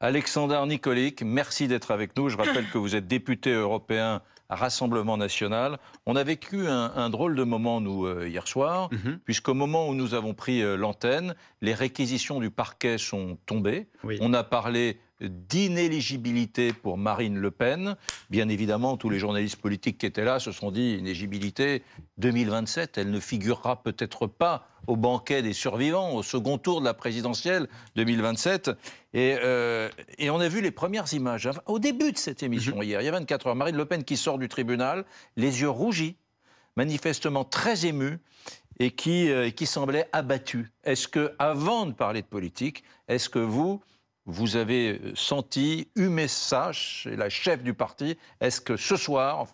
Alexandre Nicolic, merci d'être avec nous. Je rappelle que vous êtes député européen à Rassemblement national. On a vécu un, drôle de moment, nous, euh, hier soir, mhm. puisqu'au moment où nous avons pris euh, l'antenne, les réquisitions du parquet sont tombées. On a parlé d'inéligibilité pour Marine Le Pen. Bien évidemment, tous les journalistes politiques qui étaient là se sont dit inéligibilité 2027, elle ne figurera peut-être pas au banquet des survivants, au second tour de la présidentielle 2027. Euh, et, on a vu les premières images. Hein, au début de cette émission, mhm. hier, il y a 24 heures, Marine Le Pen qui sort du tribunal, les yeux rougis, manifestement très ému et qui, euh, qui semblait abattu. Est-ce que, avant de parler de politique, est-ce que vous, vous avez senti une message, chez la chef du parti Est-ce que ce soir,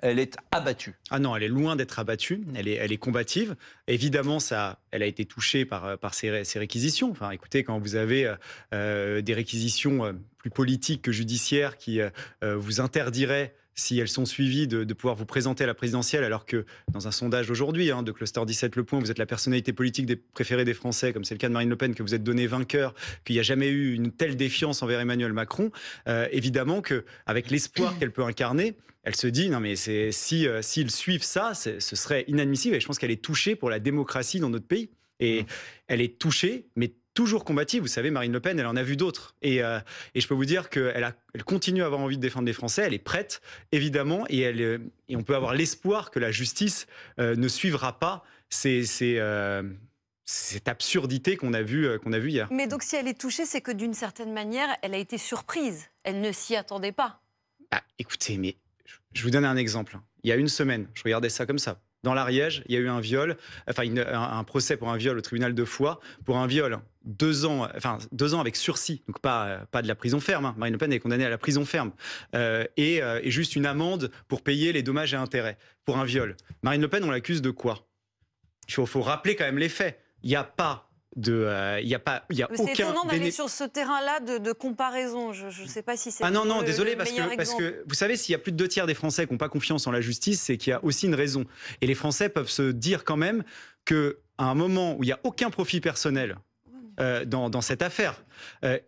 elle est abattue. Ah non, elle est loin d'être abattue, elle est, elle est combative. Évidemment, ça, elle a été touchée par, par ces, réquisitions. Enfin, écoutez, quand vous avez euh, euh, des réquisitions euh, plus que judiciaire, qui euh, euh, vous interdirait, si elles sont suivies, de, pouvoir vous présenter à la présidentielle, alors que dans un sondage aujourd'hui hein, de Cluster 17 Le Point, vous êtes la personnalité politique des, préférée des Français, comme c'est le cas de Marine Le Pen, que vous êtes donné vainqueur, qu'il n'y a jamais eu une telle défiance envers Emmanuel Macron. Euh, évidemment que, avec l'espoir qu'elle peut incarner, elle se dit non mais c'est si s'ils suivent ça, ce serait inadmissible. Et je pense qu'elle est touchée pour la démocratie dans notre pays. Et mmh. elle est touchée, mais toujours combative. Vous savez, Marine Le Pen, elle en a vu d'autres. Et, euh, et, je peux vous dire qu'elle elle continue à avoir envie de défendre les Français. Elle est prête, évidemment. Et, elle, euh, on peut avoir l'espoir que la justice euh, ne suivra pas cette absurdité qu'on a vue qu'on vu hier. Mais donc, si elle est touchée, c'est que d'une certaine manière, elle a été surprise. Elle ne s'y attendait pas. Bah, écoutez, mais je vous donne un exemple. Il y a une semaine, je regardais ça comme ça. Dans l'Ariège, il y a eu un viol, enfin un, procès pour un viol au tribunal de Foix, pour un viol deux ans, enfin deux ans avec sursis, donc pas pas de la prison ferme. Hein. Marine Le Pen est condamnée à la prison ferme euh, euh, et, juste une amende pour payer les dommages et intérêts pour un viol. Marine Le Pen, on l'accuse de quoi Il faut, faut rappeler quand même les faits. Il n'y a pas euh, il n'y a pas, il a aucun. C'est étonnant d'aller sur ce terrain-là de, comparaison. Je ne sais pas si c'est. Ah non non, désolé parce que vous savez s'il y a plus de deux tiers des Français qui n'ont pas confiance en la justice, c'est qu'il y a aussi une raison. Et les Français peuvent se dire quand même que à un moment où il n'y a aucun profit personnel euh, dans, cette affaire, euh,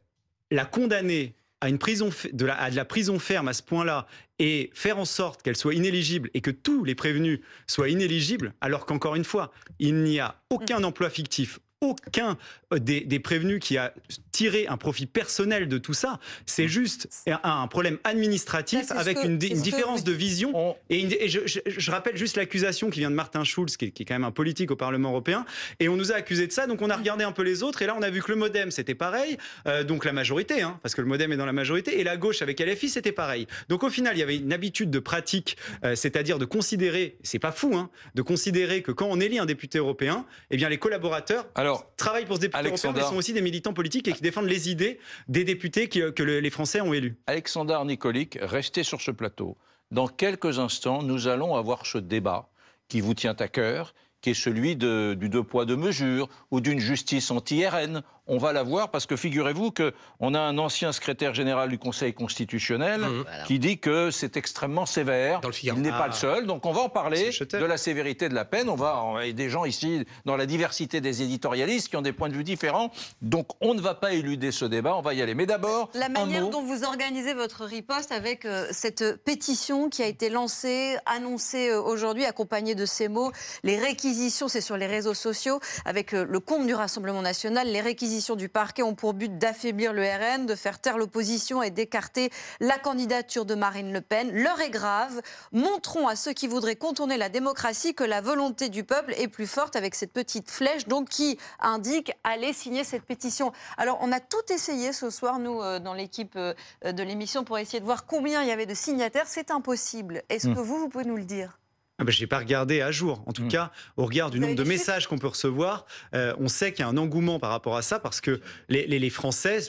la condamner à, une prison, à de la prison ferme à ce point-là et faire en sorte qu'elle soit inéligible et que tous les prévenus soient inéligibles, alors qu'encore une fois, il n'y a aucun mm. emploi fictif, aucun euh, des, prévenus qui a tiré un profit personnel de tout ça. C'est mm. juste un, problème administratif avec une, différence de vision. Et, je, rappelle juste l'accusation qui vient de Martin Schulz, qui est, quand même un politique au Parlement européen. Et on nous a accusé de ça, donc on a regardé un peu les autres. Et là, on a vu que le MoDem, c'était pareil. Euh, donc la majorité, hein, parce que le MoDem est dans la majorité. Et la gauche avec LFI, c'était pareil. Donc au final, il y avait une habitude de pratique, euh, c'est-à-dire de considérer, c'est pas fou, hein, de considérer que quand on élit un député européen, eh bien les collaborateurs... Alors, travaillent pour ce député mais sont aussi des militants politiques et qui défendent les idées des députés euh, que les Français ont élus. Alexandre Nicolic, restez sur ce plateau. Dans quelques instants, nous allons avoir ce débat qui vous tient à cœur, qui est celui du deux poids deux mesures ou d'une justice anti-RN on va la voir parce que figurez-vous qu'on a un ancien secrétaire général du Conseil constitutionnel mmh. qui dit que c'est extrêmement sévère. Il n'est pas le ah. seul. Donc on va en parler de la sévérité de la peine. On va avoir des gens ici dans la diversité des éditorialistes qui ont des points de vue différents. Donc on ne va pas éluder ce débat. On va y aller. Mais d'abord, la manière dont vous organisez votre riposte avec euh, cette pétition qui a été lancée, annoncée euh, aujourd'hui, accompagnée de ces mots, les réquisitions, c'est sur les réseaux sociaux, avec euh, le compte du Rassemblement national, les réquisitions pétitions du parquet ont pour but d'affaiblir le RN, de faire taire l'opposition et d'écarter la candidature de Marine Le Pen. L'heure est grave. Montrons à ceux qui voudraient contourner la démocratie que la volonté du peuple est plus forte avec cette petite flèche donc qui indique allez signer cette pétition. Alors on a tout essayé ce soir, nous, euh, dans l'équipe euh, de l'émission, pour essayer de voir combien il y avait de signataires. C'est impossible. Est-ce hmm. que vous, vous pouvez nous le dire je ah ben, bah, pas regardé à jour. En tout hmm. cas, au regard du nombre de messages qu'on peut recevoir, euh, on sait qu'il y a un engouement par rapport à ça parce que les, les, les Français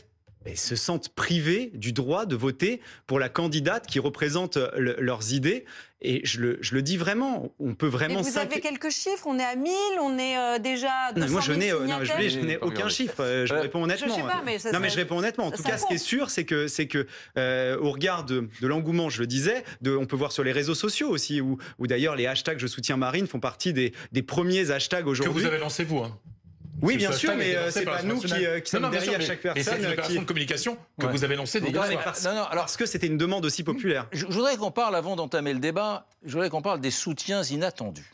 se sentent privés du droit de voter pour la candidate qui représente euh, leurs idées. Et je le, dis vraiment, on peut vraiment... vous avez quelques chiffres On est à 1000 On est euh, déjà moi, je n'ai, euh, aucun chiffre. Je réponds honnêtement. non, mais je réponds honnêtement. En tout cas, ce qui est sûr, c'est que, c'est que au regard de, l'engouement, je le disais, on peut voir sur les réseaux sociaux aussi, où, d'ailleurs les hashtags « Je soutiens Marine » font partie des, premiers hashtags aujourd'hui. Que vous avez lancé, vous hein. Oui, bien sûr, mais euh, c'est pas nous qui, euh, sommes derrière chaque personne. C'est opération de communication que vous avez lancée des Non, non, alors est-ce que c'était une demande aussi populaire. Je voudrais qu'on parle avant d'entamer le débat. Je voudrais qu'on parle des soutiens inattendus,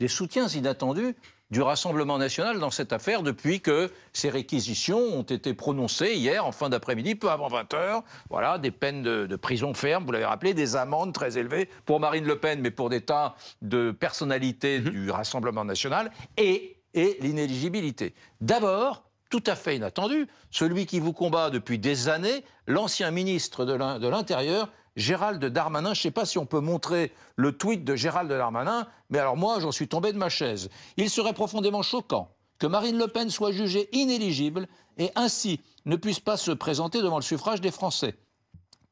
des soutiens inattendus du Rassemblement national dans cette affaire depuis que ces réquisitions ont été prononcées hier en fin d'après-midi, peu avant 20h. Voilà, des peines de, prison ferme, vous l'avez rappelé, des amendes très élevées pour Marine Le Pen, mais pour des tas de personnalités mhm. du Rassemblement national. Et et l'inéligibilité. D'abord, tout à fait inattendu, celui qui vous combat depuis des années, l'ancien ministre de l'Intérieur, Gérald Darmanin. Je ne sais pas si on peut montrer le tweet de Gérald Darmanin, mais alors moi, j'en suis tombé de ma chaise. Il serait profondément choquant que Marine Le Pen soit jugée inéligible et ainsi ne puisse pas se présenter devant le suffrage des Français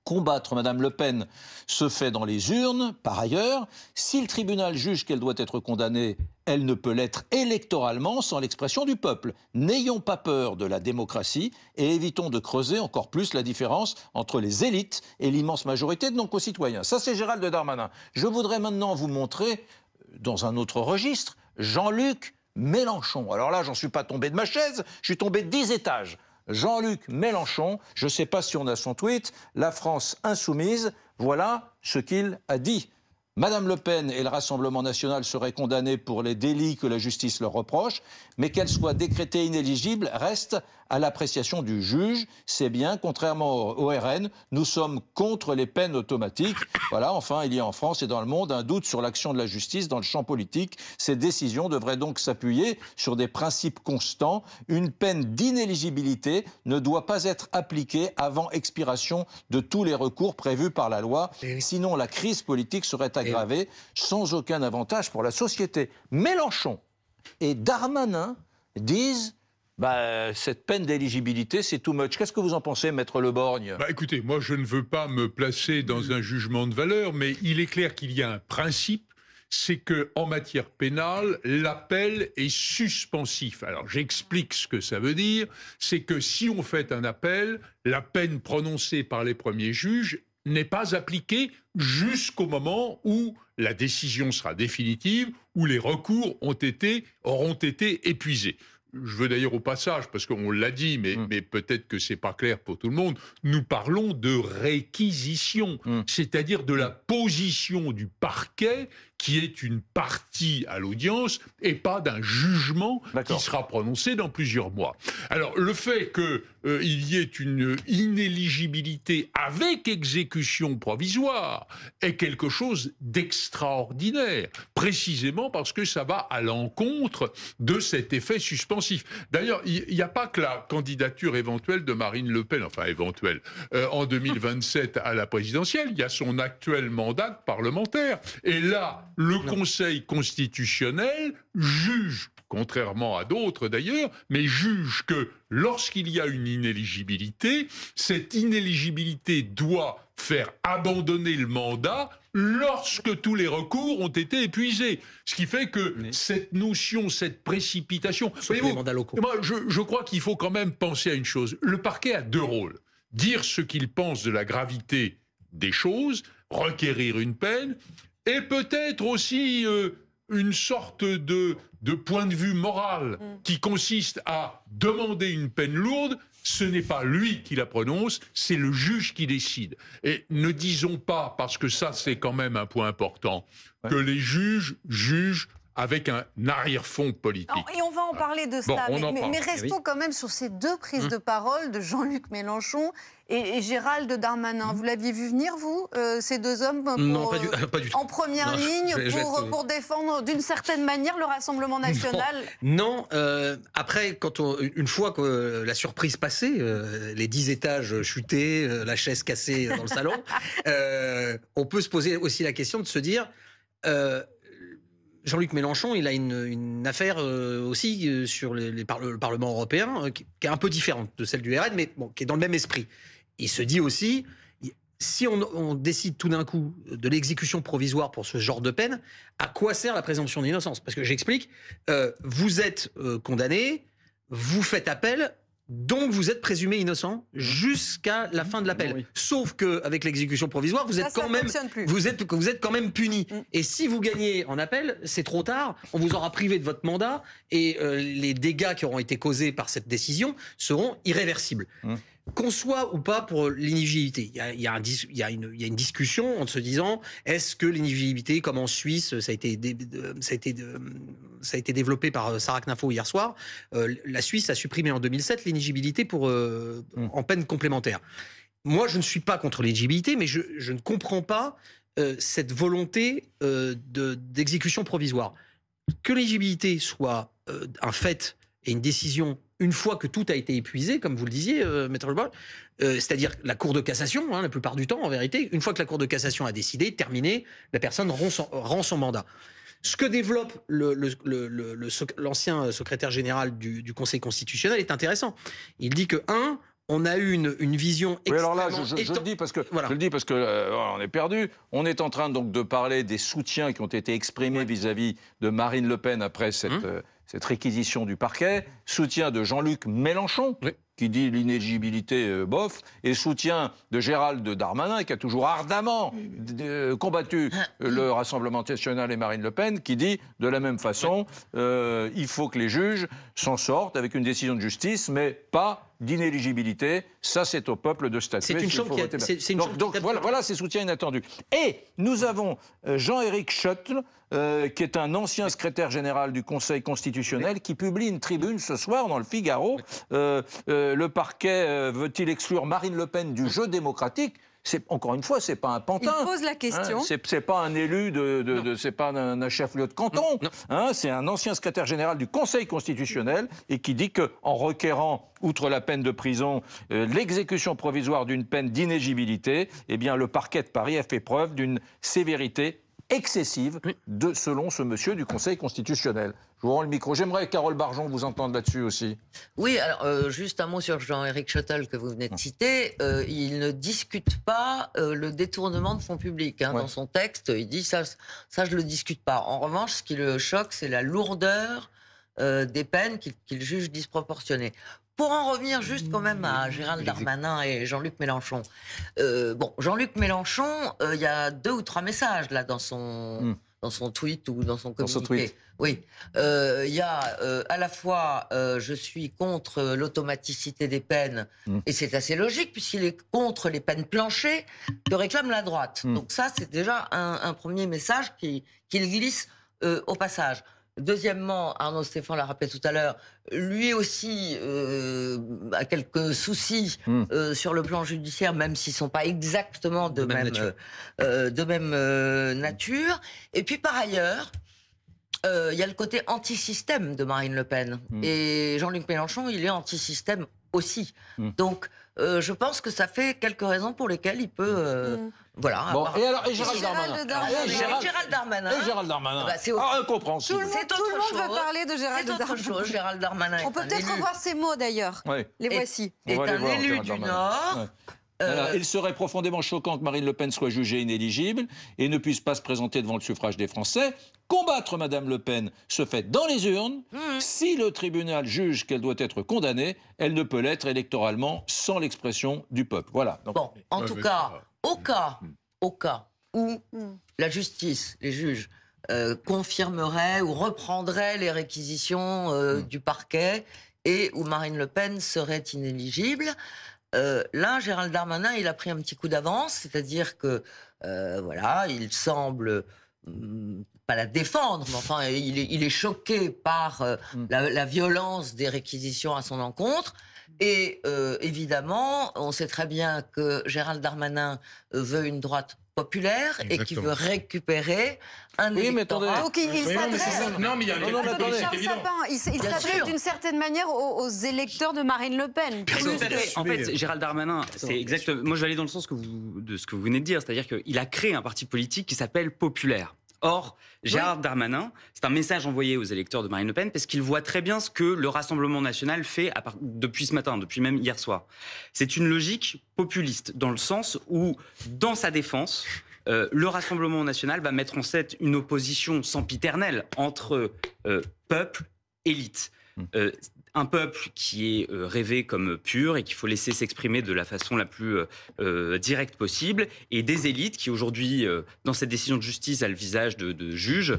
combattre Mme Le Pen se fait dans les urnes, par ailleurs, si le tribunal juge qu'elle doit être condamnée, elle ne peut l'être électoralement sans l'expression du peuple. N'ayons pas peur de la démocratie et évitons de creuser encore plus la différence entre les élites et l'immense majorité de nos concitoyens. Ça, c'est Gérald Darmanin. Je voudrais maintenant vous montrer, dans un autre registre, Jean-Luc Mélenchon. Alors là, j'en suis pas tombé de ma chaise, je suis tombé de 10 étages. Jean-Luc Mélenchon, je ne sais pas si on a son tweet, la France insoumise, voilà ce qu'il a dit. Madame Le Pen et le Rassemblement national seraient condamnés pour les délits que la justice leur reproche, mais qu'elle soit décrétée inéligible reste à l'appréciation du juge. C'est bien, contrairement au RN, nous sommes contre les peines automatiques. Voilà, enfin, il y a en France et dans le monde un doute sur l'action de la justice dans le champ politique. Ces décisions devraient donc s'appuyer sur des principes constants. Une peine d'inéligibilité ne doit pas être appliquée avant expiration de tous les recours prévus par la loi. Eh Sinon, la crise politique serait eh aggravée sans aucun avantage pour la société. Mélenchon et Darmanin disent bah, cette peine d'éligibilité, c'est too much. Qu'est-ce que vous en pensez, Maître Leborgne bah, Écoutez, moi, je ne veux pas me placer dans un jugement de valeur, mais il est clair qu'il y a un principe c'est que en matière pénale, l'appel est suspensif. Alors j'explique ce que ça veut dire, c'est que si on fait un appel, la peine prononcée par les premiers juges n'est pas appliquée jusqu'au moment où la décision sera définitive, où les recours ont auront été épuisés. Je veux d'ailleurs au passage, parce qu'on l'a dit, mm. mais, peut-être que c'est pas clair pour tout le monde, nous parlons de réquisition, mm. c'est-à-dire de la position du parquet qui est une partie à l'audience et pas d'un jugement qui sera prononcé dans plusieurs mois. Alors le fait qu'il euh, y ait une inéligibilité avec exécution provisoire est quelque chose d'extraordinaire, précisément parce que ça va à l'encontre de cet effet suspensif. D'ailleurs, il n'y a pas que la candidature éventuelle de Marine Le Pen, enfin éventuelle, euh, en 2027 à la présidentielle, il y a son actuel mandat parlementaire. Et là, le Conseil constitutionnel juge, contrairement à d'autres d'ailleurs, mais juge que lorsqu'il y a une inéligibilité, cette inéligibilité doit faire abandonner le mandat lorsque tous les recours ont été épuisés. Ce qui fait que cette notion, cette précipitation... Les vous, moi, je crois qu'il faut quand même penser à une chose. Le parquet a deux rôles. Dire ce qu'il pense de la gravité des choses, requérir une peine, et peut-être aussi euh, une sorte de, point de vue moral mm. qui consiste à demander une peine lourde. Ce n'est pas lui qui la prononce, c'est le juge qui décide. Et ne disons pas, parce que ça c'est quand même un point important, que les juges jugent avec un arrière-fond politique. Oh, et on va en parler de ça, mais, eh restons quand même sur ces deux prises hum. de parole de Jean-Luc Mélenchon et, Gérald Darmanin. Hum. Vous l'aviez vu venir, vous, euh, ces deux hommes non, pas euh, du, en première ligne euh, pour, défendre d'une certaine manière le Rassemblement national Non, après, quand une fois que la surprise passée, les dix étages chutés, la chaise cassée dans le salon, on peut se poser aussi la question de se dire Jean-Luc Mélenchon, il a une, affaire euh, aussi euh, sur le Parlement européen, euh, qui, est un peu différente de celle du RN, mais qui est dans le même esprit. Il se dit aussi, si on décide tout d'un coup de l'exécution provisoire pour ce genre de peine, à quoi sert la présomption d'innocence Parce que j'explique, vous êtes condamné, vous faites appel, donc vous êtes présumé innocent jusqu'à la fin de l'appel. Sauf que avec l'exécution provisoire, vous êtes quand même vous êtes vous êtes quand même puni. Mm. Et si vous gagnez en appel, c'est trop tard, on vous aura privé de votre mandat et euh, les dégâts qui auront été causés par cette décision seront irréversibles. Mm qu'on soit ou pas pour l'inéligibilité, il, y, a une discussion en se disant est-ce que l'inéligibilité, comme en Suisse, ça a été, développé par euh, Sarah Knafo hier soir, euh, la Suisse a supprimé en 2007 l'inigibilité pour euh, mmh. en peine complémentaire. Moi, je ne suis pas contre l'inigibilité, mais je, ne comprends pas cette volonté d'exécution provisoire. Que l'inigibilité soit un fait et une décision une fois que tout a été épuisé, comme vous le disiez, euh, Maître euh, c'est-à-dire la Cour de cassation, hein, la plupart du temps, en vérité, une fois que la Cour de cassation a décidé, terminé, la personne rend son, mandat. Ce que développe l'ancien secrétaire général du, Conseil constitutionnel est intéressant. Il dit que, un, on a eu une, vision extrêmement... alors là, je, le dis parce que, je dis parce que on est perdu. On est en train donc de parler des soutiens qui ont été exprimés vis-à-vis de Marine Le Pen après cette... Hum. Euh, cette réquisition du parquet, soutien de Jean-Luc Mélenchon, qui dit l'inéligibilité euh, bof, et soutien de Gérald Darmanin, qui a toujours ardemment euh, combattu ah, euh, le Rassemblement national et Marine Le Pen, qui dit de la même façon, il faut que les juges s'en sortent avec une décision de justice, mais pas d'inéligibilité. Ça, c'est au peuple de statuer. C'est une qui a... Donc, voilà, voilà ces soutiens inattendus. Et nous avons euh, Jean-Éric schottle euh, qui est un ancien secrétaire général du Conseil constitutionnel, qui publie une tribune ce soir dans le Figaro. Euh, le parquet veut-il exclure Marine Le Pen du jeu démocratique encore une fois, c'est pas un pantin. Il pose la hein, question. c'est pas un élu de, c'est pas un, chef lieu de canton. Hein, c'est un ancien secrétaire général du Conseil constitutionnel et qui dit que en requérant outre la peine de prison, euh, l'exécution provisoire d'une peine d'inégibilité, eh bien le parquet de Paris a fait preuve d'une sévérité excessive, selon ce monsieur du Conseil constitutionnel. Je vous rends le micro. J'aimerais, Carole Barjon, vous entendre là-dessus aussi. Oui, alors euh, juste un mot sur Jean-Éric Châtel que vous venez de hum. citer. Euh, il ne discute pas euh, le détournement de fonds publics. Hein, dans son texte, il dit ça, ça je le discute pas. En revanche, ce qui le choque, c'est la lourdeur des peines qu'il juge disproportionnées. Pour en revenir juste quand même à mmh, Gérald Darmanin et Jean-Luc Mélenchon. Euh, bon, Jean-Luc Mélenchon, euh, il y a deux ou trois messages là dans son, mmh. dans son tweet ou dans son communiqué. Dans son Oui, euh, il y a à la fois je suis contre l'automaticité des peines, mmh. et c'est assez logique puisqu'il est contre les peines planchées que réclame la droite. Donc ça, c'est déjà un, premier message qu'il qui glisse au passage. Deuxièmement, Arnaud Stéphane l'a rappelé tout à l'heure, lui aussi euh, a quelques soucis hmm. euh, sur le plan judiciaire, même s'ils ne sont pas exactement de, même, nature. Euh, de même nature. Et puis par ailleurs, il y a le côté anti-système de Marine Le Pen. Hmm. Et Jean-Luc Mélenchon, il est anti-système aussi. Hmm. Donc, euh, je pense que ça fait quelques raisons pour lesquelles il peut. Euh, mm. Voilà. Bon, et Gérald, Darmanin. Et Gérald, Darmanin. Et Gérald Darmanin. c'est ah, incompréhensible. Tout le monde, tout veut parler de Gérald Darmanin. Autre chose, Gérald Darmanin. On peut peut-être revoir ses mots d'ailleurs. Les voici. Il Est un élu du Nord. Euh, il serait profondément choquant que Marine Le Pen soit jugée inéligible et ne puisse pas se présenter devant le suffrage des Français. Combattre Madame Le Pen se fait dans les urnes. Mmh. Si le tribunal juge qu'elle doit être condamnée, elle ne peut l'être électoralement sans l'expression du peuple. Voilà. en tout cas, euh, au mmh. cas, mmh. au cas où la justice, les juges, euh, confirmeraient ou reprendraient les réquisitions du parquet et où Marine Le Pen serait inéligible. Euh, là, Gérald Darmanin, il a pris un petit coup d'avance, c'est-à-dire que, euh, voilà, il semble mm, pas la défendre, mais enfin, il est, choqué par euh, mm. la, la, violence des réquisitions à son encontre. Et évidemment, on sait très bien que Gérald Darmanin veut une droite populaire et qui veut récupérer un oui, électorat. Donc il, s'adresse. Non, mais il il, s'adresse d'une certaine manière aux, électeurs de Marine Le Pen. En fait, Gérald Darmanin, c'est exactement. Moi, je vais aller dans le sens que vous, de ce que vous venez de dire, c'est-à-dire qu'il a créé un parti politique qui s'appelle Populaire. Or, Gérard Darmanin, c'est un message envoyé aux électeurs de Marine Le Pen parce qu'il voit très bien ce que le Rassemblement national fait depuis ce matin, depuis même hier soir. C'est une logique populiste dans le sens où, dans sa défense, euh, le Rassemblement national va mettre en scène une opposition sempiternelle entre peuple peuple, élite. Mmh. Euh, un peuple qui est euh, rêvé comme pur et qu'il faut laisser s'exprimer de la façon la plus euh, euh, directe possible, et des élites qui aujourd'hui, dans cette décision de justice, a le visage de, juges,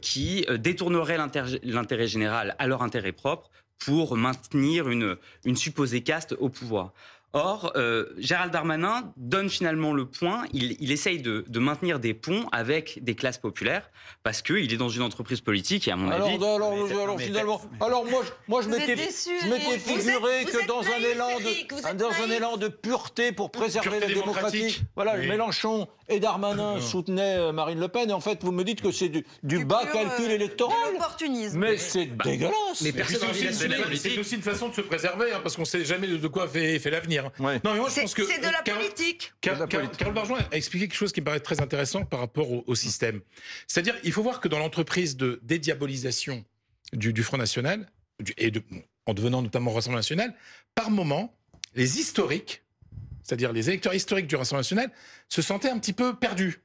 qui détourneraient l'intérêt général à leur intérêt propre pour maintenir une supposée caste au pouvoir. Or, euh, Gérald Darmanin donne finalement le point, il, essaye de, maintenir des ponts avec des classes populaires, parce qu'il est dans une entreprise politique, et à mon alors, avis... Alors, alors, finalement, alors moi, moi je m'étais figuré que dans, un, élan de, élan de pureté pour préserver la démocratie, voilà, Mélenchon et Darmanin soutenaient euh, Marine Le Pen, et en fait, vous me dites que c'est du, bas calcul euh, électoral. opportunisme. Mais c'est bah, dégueulasse. Mais c'est aussi, une façon de se préserver, hein, parce qu'on ne sait jamais de quoi fait l'avenir. Non, mais moi, C'est de euh, la politique. Carole a expliqué quelque chose qui me paraît très intéressant par rapport au, système. C'est-à-dire, il faut voir que dans l'entreprise de dédiabolisation du, Front National, et en devenant notamment Rassemblement National, par moment, les historiques, c'est-à-dire les électeurs historiques du Rassemblement National, se sentaient un petit peu perdus.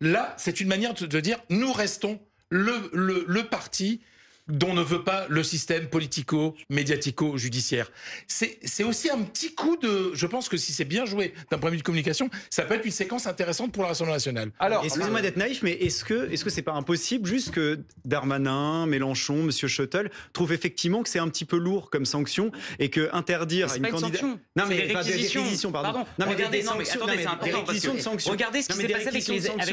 Là, c'est une manière de, dire nous restons le parti dont ne veut pas le système politico-médiatico-judiciaire. C'est aussi un petit coup de... Je pense que si c'est bien joué d'un point de vue de communication, ça peut être une séquence intéressante pour la Rassemblement nationale. Alors, excusez-moi d'être naïf, mais est-ce que est-ce que c'est pas impossible juste que Darmanin, Mélenchon, Monsieur shuttle trouvent effectivement que c'est un petit peu lourd comme sanction et que interdire une, pas Non mais des réquisitions, pardon. Non, mais regardez, non, mais attendez, c'est regardez ce qui s'est passé avec,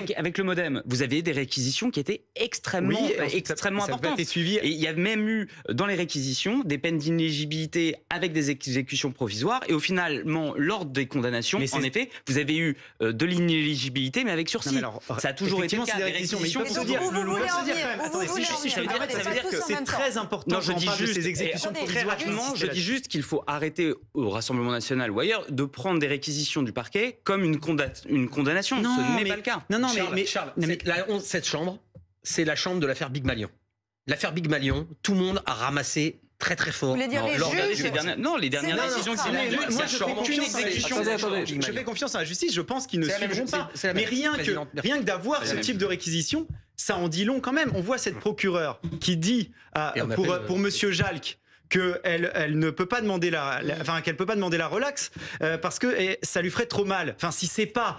les, avec, le MoDem. Vous aviez des réquisitions qui étaient extrêmement euh, extrêmement ça, importantes. suivi il y a même eu dans les réquisitions des peines d'inéligibilité avec des exécutions provisoires. Et au finalement, lors des condamnations, en effet, vous avez eu euh, de l'inéligibilité, mais avec sursis. ça a toujours été le cas. Des réquisitions, mais vous voulez dire. ça veut dire que c'est très important. je dis juste exécutions provisoires. Je dis juste qu'il faut arrêter au Rassemblement national ou ailleurs de prendre des réquisitions du parquet comme une, condamnation. Ce n'est pas le cas. Non, non, mais, Charles, cette chambre, c'est la chambre de l'affaire Big Malion l'affaire Big Malion, tout le monde a ramassé très très fort. les juges dernières, Non, les dernières décisions Moi, je fais une exécution. je fais confiance à la justice, je pense qu'ils ne suivront pas. Mais rien que, rien que d'avoir ce type de réquisition, ça en dit long quand même. On voit cette procureure qui dit pour, pour, euh, Monsieur Jalc qu'elle elle ne peut pas demander la, enfin qu'elle peut pas demander la relax euh, parce que ça lui ferait trop mal. Enfin si c'est pas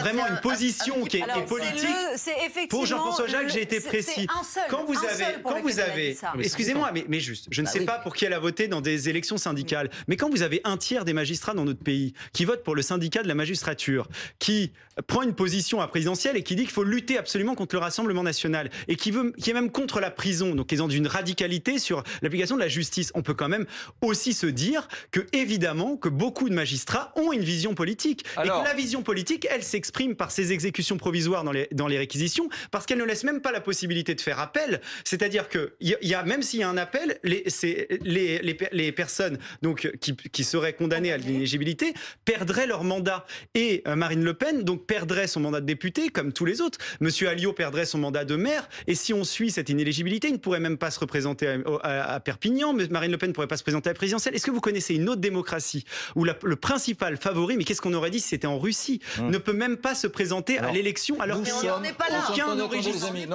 vraiment une position qui est, politique. pour Jean-François Jacques, j'ai été précis. quand vous avez quand vous avez excusez-moi mais, mais juste, je ne bah sais pas pour qui elle a voté dans des élections syndicales, mais quand vous avez un tiers des magistrats dans notre pays qui votent pour le syndicat de la magistrature, qui prend une position à présidentielle et qui dit qu'il faut lutter absolument contre le Rassemblement national et qui veut qui est même contre la prison, donc ils ont d'une radicalité sur l'application de la justice on peut quand même aussi se dire que évidemment que beaucoup de magistrats ont une vision politique et que la vision politique, elle s'exprime par ces exécutions provisoires dans les, réquisitions parce qu'elle ne laisse même pas la possibilité de faire appel. C'est-à-dire que y même s'il y a un appel, les, personnes donc qui, seraient condamnées à l'inéligibilité perdraient leur mandat et euh, Marine Le Pen donc perdrait son mandat de député comme tous les autres. Monsieur Alliot perdrait son mandat de maire et si on suit cette inéligibilité, il ne pourrait même pas se représenter à, Perpignan. Marine Le Pen ne pourrait pas se présenter à la présidentielle. Est-ce que vous connaissez une autre démocratie où le principal favori, mais qu'est-ce qu'on aurait dit si c'était en Russie, hum. ne peut même pas se présenter à l'élection alors qu'il n'y a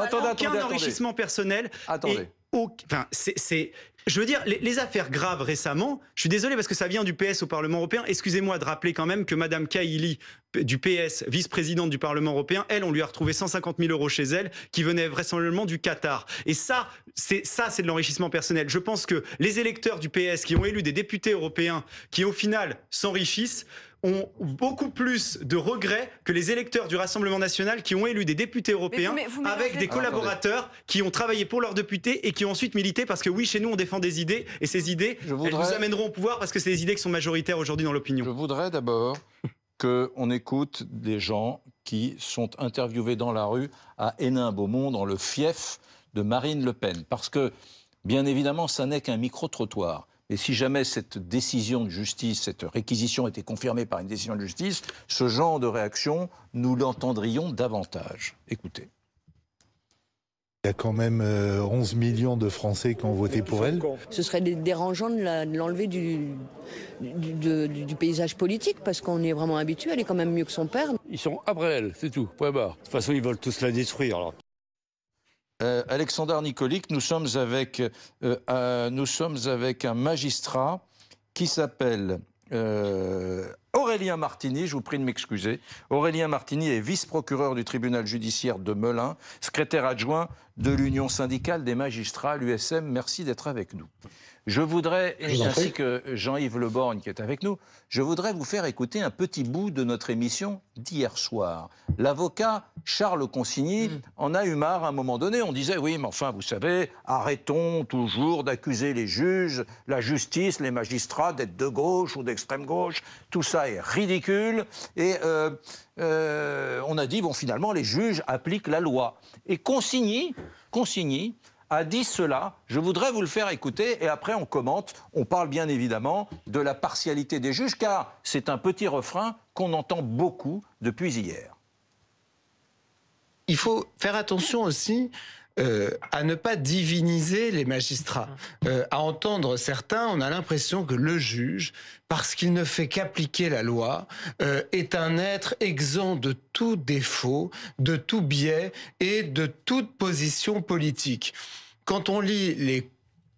aucun, enrichissement, personnel Enfin, c'est, je veux dire, les, affaires graves récemment, je suis désolé parce que ça vient du PS au Parlement européen. Excusez-moi de rappeler quand même que Mme Kaili du PS, vice-présidente du Parlement européen, elle, on lui a retrouvé 150 000 euros chez elle, qui venaient vraisemblablement du Qatar. Et ça, c'est ça, c'est de l'enrichissement personnel. Je pense que les électeurs du PS qui ont élu des députés européens, qui au final s'enrichissent, ont beaucoup plus de regrets que les électeurs du Rassemblement national qui ont élu des députés européens avec des collaborateurs qui ont travaillé pour leurs députés et qui ont ensuite milité parce que oui, chez nous, on défend des idées et ces idées, elles nous amèneront au pouvoir parce que c'est des idées qui sont majoritaires aujourd'hui dans l'opinion. Je voudrais d'abord qu'on écoute des gens qui sont interviewés dans la rue à Hénin-Beaumont, dans le fief de Marine Le Pen. Parce que, bien évidemment, ça n'est qu'un micro-trottoir. Et si jamais cette décision de justice, cette réquisition était confirmée par une décision de justice, ce genre de réaction, nous l'entendrions davantage. Écoutez. Il y a quand même 11 euh, millions de Français qui ont voté pour elle. Ce serait dérangeant de l'enlever du, du, paysage politique parce qu'on est vraiment habitué, elle est quand même mieux que son père. Ils sont après elle, c'est tout, point barre. De toute façon, ils veulent tous la détruire. Alors. Euh, Alexandre Nicolic, nous sommes avec, euh, nous sommes avec un magistrat qui s'appelle euh, Aurélien Martini, je vous prie de m'excuser. Aurélien Martini est vice-procureur du tribunal judiciaire de Melun, secrétaire adjoint de l'Union syndicale des magistrats, l'USM. Merci d'être avec nous. Je voudrais, ainsi que Jean-Yves Leborgne qui est avec nous, je voudrais vous faire écouter un petit bout de notre émission d'hier soir. L'avocat Charles Consigny mm. en a eu marre à un moment donné. On disait, oui, mais enfin, vous savez, arrêtons toujours d'accuser les juges, la justice, les magistrats d'être de gauche ou d'extrême gauche. Tout ça est ridicule. Et euh, euh, on a dit, bon, finalement, les juges appliquent la loi. Et Consigny, Consigny, a dit cela. Je voudrais vous le faire écouter et après on commente. On parle bien évidemment de la partialité des juges car c'est un petit refrain qu'on entend beaucoup depuis hier. Il faut faire attention aussi euh, à ne pas diviniser les magistrats. Mmh. Euh, à entendre certains, on a l'impression que le juge, parce qu'il ne fait qu'appliquer la loi, euh, est un être exempt de tout défaut, de tout biais et de toute position politique. Quand on lit les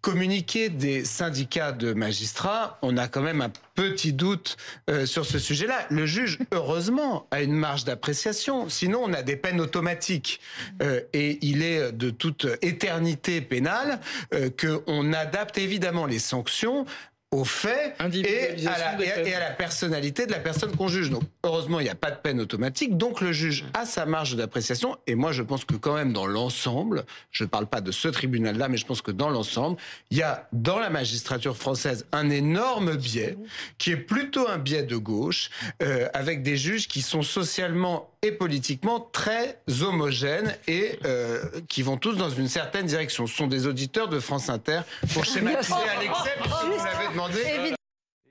— Communiquer des syndicats de magistrats, on a quand même un petit doute euh, sur ce sujet-là. Le juge, heureusement, a une marge d'appréciation. Sinon, on a des peines automatiques. Euh, et il est de toute éternité pénale euh, qu'on adapte évidemment les sanctions au fait et à, la, personnalité de la personne qu'on juge. Donc, heureusement, il n'y a pas de peine automatique. Donc, le juge a sa marge d'appréciation. Et moi, je pense que quand même, dans l'ensemble, je ne parle pas de ce tribunal-là, mais je pense que dans l'ensemble, il y a dans la magistrature française un énorme biais qui est plutôt un biais de gauche, euh, avec des juges qui sont socialement et politiquement très homogènes et euh, qui vont tous dans une certaine direction. Ce sont des auditeurs de France Inter pour schématiser à vous demandé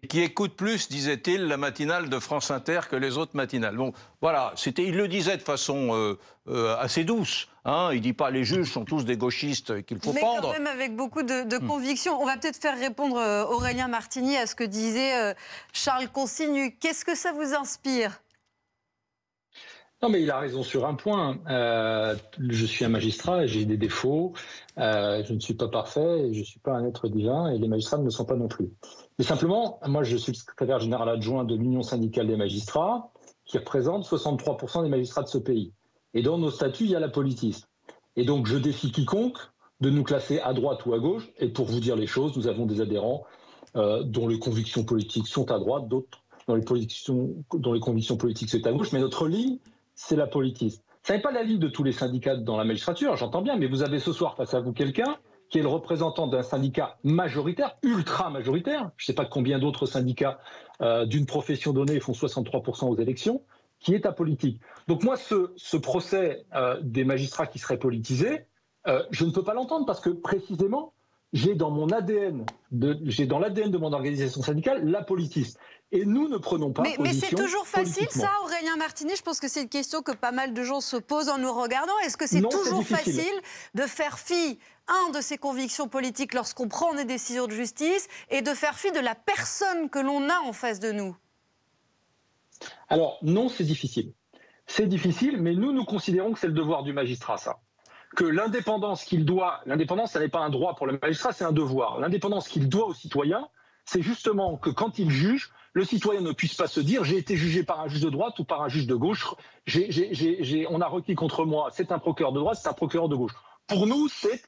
qui écoute plus, disait-il, la matinale de France Inter que les autres matinales. Bon, voilà, c'était, il le disait de façon euh, euh, assez douce. Hein. il dit pas les juges sont tous des gauchistes qu'il faut Mais quand même avec beaucoup de, hmm. conviction. On va peut-être faire répondre Aurélien Martini à ce que disait Charles Consigne. Qu'est-ce que ça vous inspire non, mais il a raison sur un point. Euh, je suis un magistrat, j'ai des défauts, euh, je ne suis pas parfait, et je ne suis pas un être divin, et les magistrats ne le sont pas non plus. Mais simplement, moi, je suis le secrétaire général adjoint de l'Union syndicale des magistrats, qui représente 63% des magistrats de ce pays. Et dans nos statuts, il y a la politisme. Et donc, je défie quiconque de nous classer à droite ou à gauche. Et pour vous dire les choses, nous avons des adhérents euh, dont les convictions politiques sont à droite, d'autres dont les convictions politiques sont à gauche. Mais notre ligne, c'est la politiste. Ça n'est pas la ligne de tous les syndicats dans la magistrature, j'entends bien, mais vous avez ce soir face à vous quelqu'un qui est le représentant d'un syndicat majoritaire, ultra majoritaire, je ne sais pas combien d'autres syndicats euh, d'une profession donnée font 63% aux élections, qui est apolitique. Donc moi, ce, procès euh, des magistrats qui seraient politisés, euh, je ne peux pas l'entendre parce que précisément, j'ai dans mon ADN, j'ai dans l'ADN de mon organisation syndicale la politiste. Et nous ne prenons pas mais, position. Mais c'est toujours facile, ça, Aurélien Martini Je pense que c'est une question que pas mal de gens se posent en nous regardant. Est-ce que c'est toujours facile de faire fi un de ses convictions politiques lorsqu'on prend des décisions de justice et de faire fi de la personne que l'on a en face de nous Alors non, c'est difficile. C'est difficile, mais nous, nous considérons que c'est le devoir du magistrat, ça. Que l'indépendance qu'il doit, l'indépendance, ça n'est pas un droit pour le magistrat, c'est un devoir. L'indépendance qu'il doit aux citoyens, c'est justement que quand il juge, le citoyen ne puisse pas se dire j'ai été jugé par un juge de droite ou par un juge de gauche, on a requis contre moi, c'est un procureur de droite, c'est un procureur de gauche. Pour nous, c'est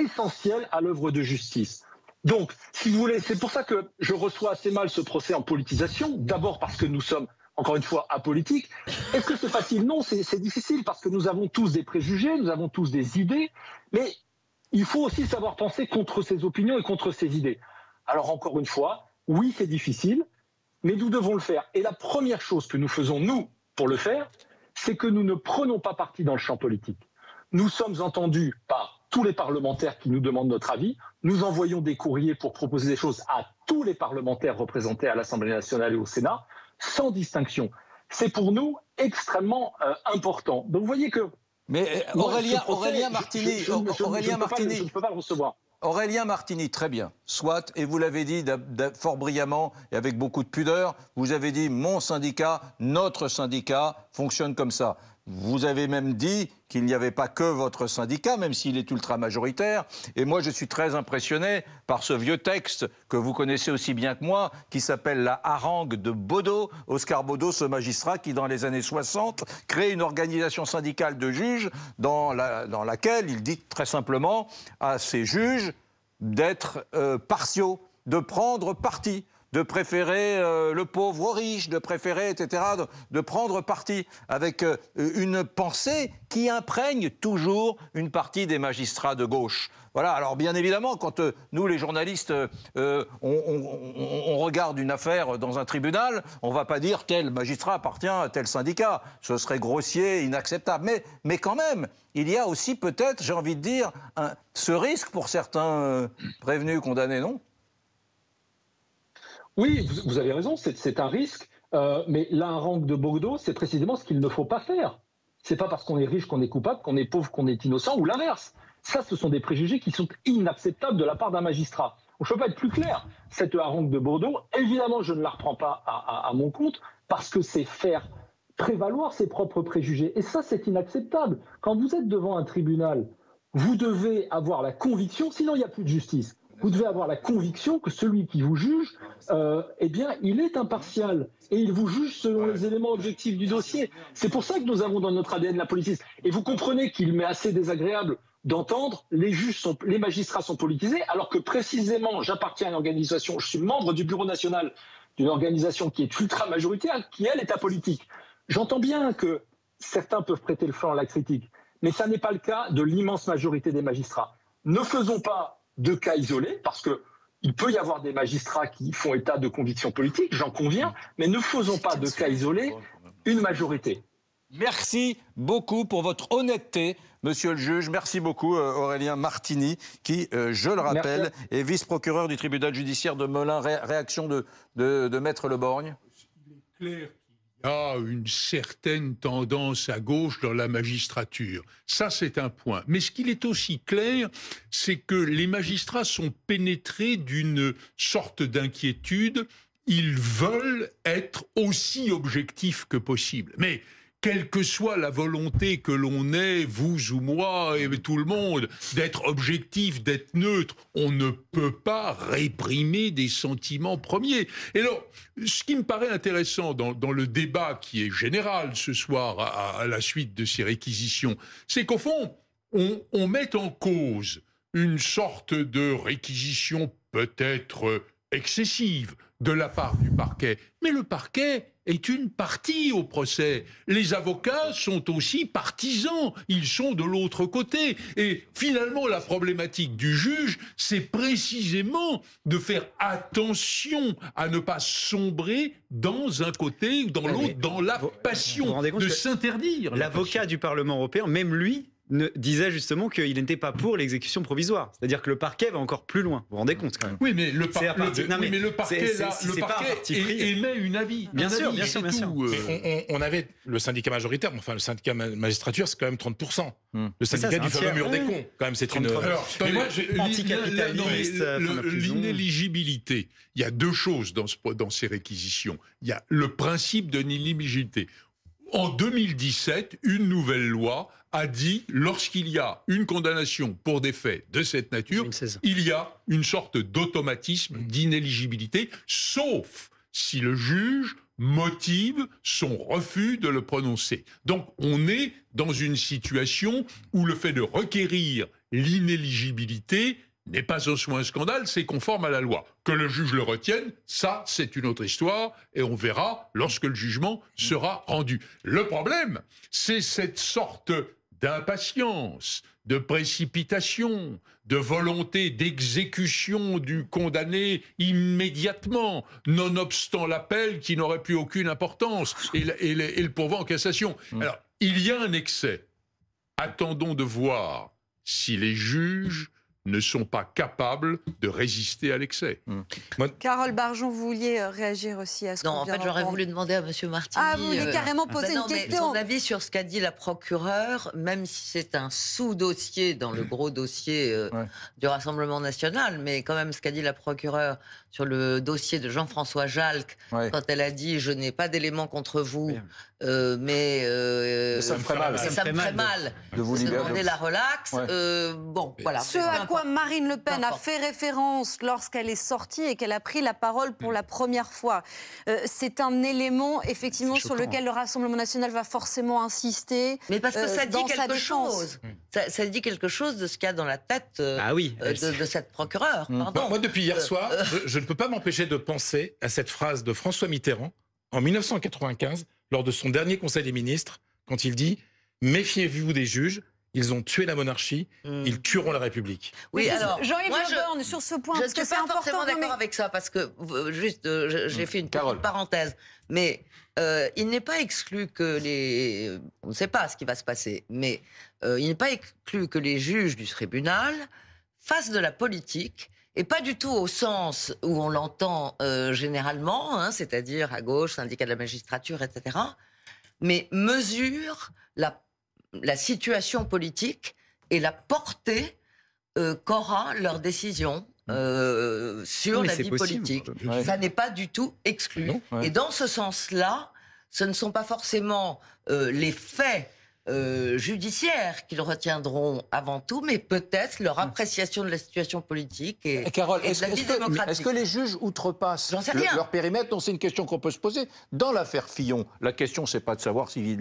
essentiel à l'œuvre de justice. Donc, si vous voulez, c'est pour ça que je reçois assez mal ce procès en politisation, d'abord parce que nous sommes encore une fois, apolitiques. Est-ce que c'est facile Non, c'est difficile parce que nous avons tous des préjugés, nous avons tous des idées, mais il faut aussi savoir penser contre ses opinions et contre ses idées. Alors encore une fois, oui, c'est difficile, mais nous devons le faire. Et la première chose que nous faisons, nous, pour le faire, c'est que nous ne prenons pas parti dans le champ politique. Nous sommes entendus par tous les parlementaires qui nous demandent notre avis. Nous envoyons des courriers pour proposer des choses à tous les parlementaires représentés à l'Assemblée nationale et au Sénat, sans distinction. C'est pour nous extrêmement euh, important. Donc vous voyez que... Mais Aurélien, euh, euh, Aurélien Martini, Aurélien Martini, je ne peux pas le recevoir. Aurélien Martini, très bien, soit, et vous l'avez dit fort brillamment et avec beaucoup de pudeur, vous avez dit mon syndicat, notre syndicat fonctionne comme ça. Vous avez même dit qu'il n'y avait pas que votre syndicat, même s'il est ultra majoritaire. Et moi, je suis très impressionné par ce vieux texte que vous connaissez aussi bien que moi, qui s'appelle La harangue de Bodo. Oscar Bodo, ce magistrat qui, dans les années 60, crée une organisation syndicale de juges dans, laquelle il dit très simplement à ses juges d'être euh, partiaux, de prendre parti de préférer euh, le pauvre au riche, de préférer, etc., de, prendre parti avec euh, une pensée qui imprègne toujours une partie des magistrats de gauche. Voilà, alors bien évidemment, quand euh, nous, les journalistes, on, regarde une affaire dans un tribunal, on ne va pas dire quel magistrat appartient à tel syndicat. Ce serait grossier, inacceptable. Mais, mais quand même, il y a aussi peut-être, j'ai envie de dire, ce risque pour certains prévenus, condamnés, non oui, vous, avez raison, c'est un risque. Euh, mais la harangue de Bordeaux, c'est précisément ce qu'il ne faut pas faire. C'est pas parce qu'on est riche qu'on est coupable, qu'on est pauvre qu'on est innocent, ou l'inverse. Ça, ce sont des préjugés qui sont inacceptables de la part d'un magistrat. Je ne peux pas être plus clair. Cette harangue de Bordeaux, évidemment, je ne la reprends pas à, à mon compte parce que c'est faire prévaloir ses propres préjugés. Et ça, c'est inacceptable. Quand vous êtes devant un tribunal, vous devez avoir la conviction, sinon il n'y a plus de justice vous devez avoir la conviction que celui qui vous juge, euh, eh bien, il est impartial et il vous juge selon les éléments objectifs du dossier. C'est pour ça que nous avons dans notre ADN la politique. Et vous comprenez qu'il m'est assez désagréable d'entendre les juges sont, les magistrats sont politisés, alors que précisément, j'appartiens à une organisation, je suis membre du bureau national d'une organisation qui est ultra majoritaire, qui elle est apolitique. J'entends bien que certains peuvent prêter le flanc à la critique, mais ça n'est pas le cas de l'immense majorité des magistrats. Ne faisons pas de cas isolés, parce que il peut y avoir des magistrats qui font état de convictions politiques, j'en conviens, mais ne faisons pas de cas isolés une majorité. Merci beaucoup pour votre honnêteté, monsieur le juge. Merci beaucoup, euh, Aurélien Martini, qui, euh, je le rappelle, est vice-procureur du tribunal judiciaire de Melun. réaction de, de, Maître Leborgne Il y a une certaine tendance à gauche dans la magistrature. Ça, c'est un point. Mais ce qu'il est aussi clair, c'est que les magistrats sont pénétrés d'une sorte d'inquiétude. Ils veulent être aussi objectifs que possible. Mais quelle que soit la volonté que l'on ait, vous ou moi et tout le monde, d'être objectif, d'être neutre, on ne peut pas réprimer des sentiments premiers. Et alors, ce qui me paraît intéressant dans, le débat qui est général ce soir à, la suite de ces réquisitions, c'est qu'au fond, on met en cause une sorte de réquisition peut-être excessive de la part du parquet. Mais le parquet, est une partie au procès. Les avocats sont aussi partisans, ils sont de l'autre côté. Et finalement, la problématique du juge, c'est précisément de faire attention à ne pas sombrer dans un côté ou dans eh l'autre, dans la passion, de s'interdire. L'avocat du Parlement européen, même lui, disait justement qu'il n'était pas pour l'exécution provisoire. C'est-à-dire que le parquet va encore plus loin. Vous vous rendez compte quand même Oui, mais le, parquet, émet une avis. Bien sûr, bien sûr, bien euh. sûr. On, avait le syndicat majoritaire, enfin le syndicat magistrature, c'est quand même 30%. Hmm. Le syndicat du fameux mur des cons, quand même, c'est une. L'inéligibilité, il y a deux choses dans, dans ces réquisitions. Il y a le principe de l'inéligibilité. En 2017, une nouvelle loi a dit lorsqu'il y a une condamnation pour des faits de cette nature, il y a une sorte d'automatisme d'inéligibilité, sauf si le juge motive son refus de le prononcer. Donc on est dans une situation où le fait de requérir l'inéligibilité n'est pas au soin un scandale, c'est conforme à la loi. Que le juge le retienne, ça, c'est une autre histoire, et on verra lorsque le jugement sera rendu. Le problème, c'est cette sorte d'impatience, de précipitation, de volonté d'exécution du condamné immédiatement, nonobstant l'appel qui n'aurait plus aucune importance, et le, et pourvoi en cassation. Mm. Alors, il y a un excès. Attendons de voir si les juges ne sont pas capables de résister à l'excès. Mmh. Carole Barjon, vous vouliez euh, réagir aussi à ce Non, en fait, j'aurais voulu demander à Monsieur Martin Ah, vous voulez euh, carrément ah, poser bah une question Son avis sur ce qu'a dit la procureure, même si c'est un sous-dossier dans le gros dossier euh, du Rassemblement national, mais quand même ce qu'a dit la procureure sur le dossier de Jean-François Jalc, quand elle a dit « je n'ai pas d'éléments contre vous », euh, euh, mais, ça me ferait mal. Ça, me mal de, vous libérer. demander la relax euh, bon, voilà. Ce à quoi Marine Le Pen a fait référence lorsqu'elle est sortie et qu'elle a pris la parole pour mm. la première fois, c'est un élément effectivement sur lequel le Rassemblement national va forcément insister. Mais parce que ça dit quelque chose. Mm. Ça, ça, dit quelque chose de ce qu'il y a dans la tête ah oui, de, cette procureure. Mm. Pardon. moi, depuis hier soir, je ne peux pas m'empêcher de penser à cette phrase de François Mitterrand en 1995 lors de son dernier Conseil des ministres, quand il dit Méfiez-vous des juges, ils ont tué la monarchie, hmm. ils tueront la République. Oui, alors Jean-Yves je, sur ce point, je ne suis pas forcément d'accord avec ça parce que euh, juste euh, j'ai hmm. fait une parenthèse, mais euh, il n'est pas exclu que les, on ne sait pas ce qui va se passer, mais il n'est pas exclu que les juges du tribunal fassent de la politique et pas du tout au sens où on l'entend euh, généralement, hein, c'est-à-dire à gauche, syndicat de la magistrature, etc., mais mesure la, situation politique et la portée euh, qu'aura leur décision euh, sur la vie politique. Ça n'est pas du tout exclu. Et dans ce sens-là, ce ne sont pas forcément les faits euh, judiciaire qu'ils retiendront avant tout, mais peut-être leur hmm. appréciation de la situation politique et, de la vie démocratique. Est-ce que les juges outrepassent leur périmètre c'est une question qu'on peut se poser. Dans l'affaire Fillon, la question, c'est pas de savoir si,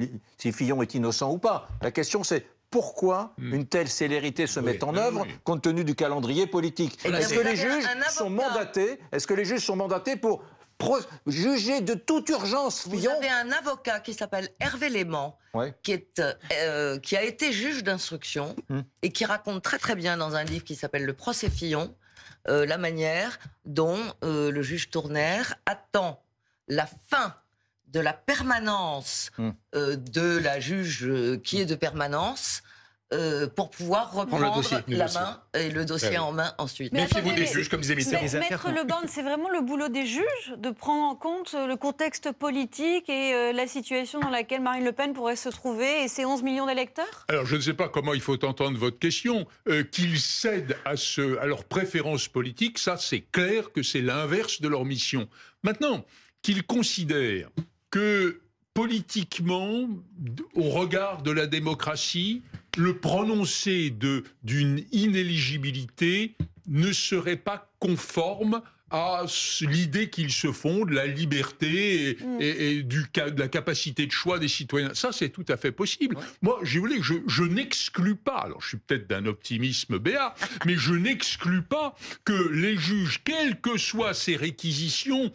Fillon est innocent ou pas. La question, c'est pourquoi hmm. une telle célérité se met en œuvre compte tenu du calendrier politique eh Est-ce que les juges sont mandatés Est-ce que les juges sont mandatés pour jugé de toute urgence Vous Fillon. avez un avocat qui s'appelle Hervé Léman, euh, qui, a été juge d'instruction hmm. et qui raconte très très bien dans un livre qui s'appelle Le procès Fillon, euh, la manière dont euh, le juge Tournaire attend la fin de la permanence hmm. de la juge qui est de permanence euh, pour pouvoir reprendre la main et le dossier en main ensuite. Méfiez-vous des juges, comme disait Mettre le c'est vraiment le boulot des juges de prendre en compte euh, le contexte politique et euh, la situation dans laquelle Marine Le Pen pourrait se trouver et ses 11 millions d'électeurs Alors, je ne sais pas comment il faut entendre votre question. Qu'ils cèdent à, ce, à leurs préférences politiques, ça, c'est clair que c'est l'inverse de leur mission. Maintenant, qu'ils considèrent que politiquement, au regard de la démocratie, le prononcé d'une inéligibilité ne serait pas conforme à l'idée qu'ils se font de la liberté et, mm. de la capacité de choix des citoyens. Ça, c'est tout à fait possible. Moi, je, que je n'exclus pas, alors je suis peut-être d'un optimisme béat, mais je n'exclus pas que les juges, quelles que soient ces réquisitions,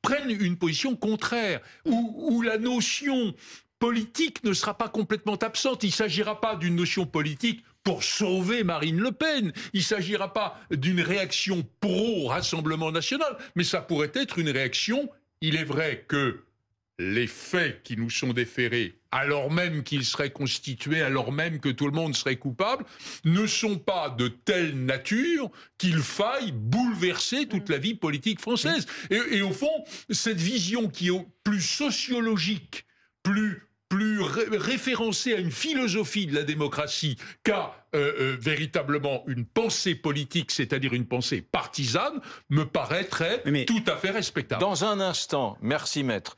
prennent une position contraire, ou la notion politique ne sera pas complètement absente. Il ne s'agira pas d'une notion politique pour sauver Marine Le Pen. Il ne s'agira pas d'une réaction pro-Rassemblement national, mais ça pourrait être une réaction. Il est vrai que les faits qui nous sont déférés, alors même qu'ils seraient constitués, alors même que tout le monde serait coupable, ne sont pas de telle nature qu'il faille bouleverser toute la vie politique française. Et, et au fond, cette vision qui est plus sociologique, plus plus référencé à une philosophie de la démocratie qu'à euh, euh, véritablement une pensée politique, c'est-à-dire une pensée partisane, me paraîtrait tout à fait respectable. Dans un instant, merci maître,